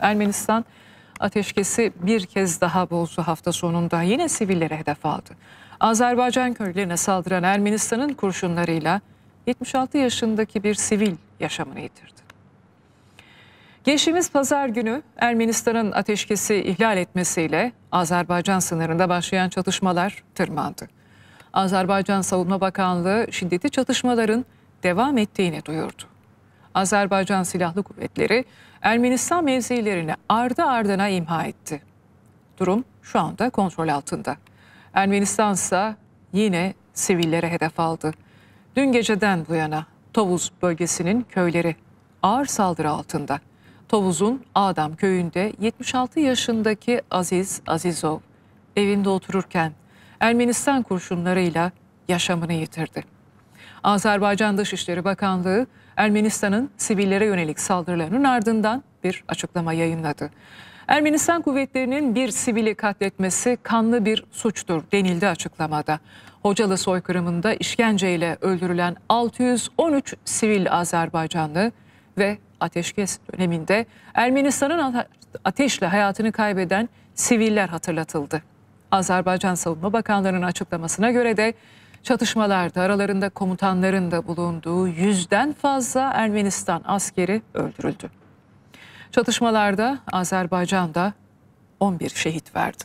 Ermenistan ateşkesi bir kez daha bozdu hafta sonunda. Yine sivillere hedef aldı. Azerbaycan köylerine saldıran Ermenistan'ın kurşunlarıyla 76 yaşındaki bir sivil yaşamını yitirdi. Geçtiğimiz pazar günü Ermenistan'ın ateşkesi ihlal etmesiyle Azerbaycan sınırında başlayan çatışmalar tırmandı. Azerbaycan Savunma Bakanlığı şiddeti çatışmaların devam ettiğini duyurdu. Azerbaycan Silahlı Kuvvetleri Ermenistan mevzilerini ardı ardına imha etti. Durum şu anda kontrol altında. Ermenistan ise yine sivillere hedef aldı. Dün geceden bu yana Tovuz bölgesinin köyleri ağır saldırı altında. Tovuz'un Adam köyünde 76 yaşındaki Aziz Azizov evinde otururken Ermenistan kurşunlarıyla yaşamını yitirdi. Azerbaycan Dışişleri Bakanlığı Ermenistan'ın sivillere yönelik saldırılarının ardından bir açıklama yayınladı. Ermenistan kuvvetlerinin bir sivili katletmesi kanlı bir suçtur denildi açıklamada. Hocalı soykırımında işkenceyle öldürülen 613 sivil Azerbaycanlı ve ateşkes döneminde Ermenistan'ın ateşle hayatını kaybeden siviller hatırlatıldı. Azerbaycan Savunma Bakanlığı'nın açıklamasına göre de Çatışmalarda aralarında komutanların da bulunduğu yüzden fazla Ermenistan askeri öldürüldü. Çatışmalarda Azerbaycan'da 11 şehit verdi.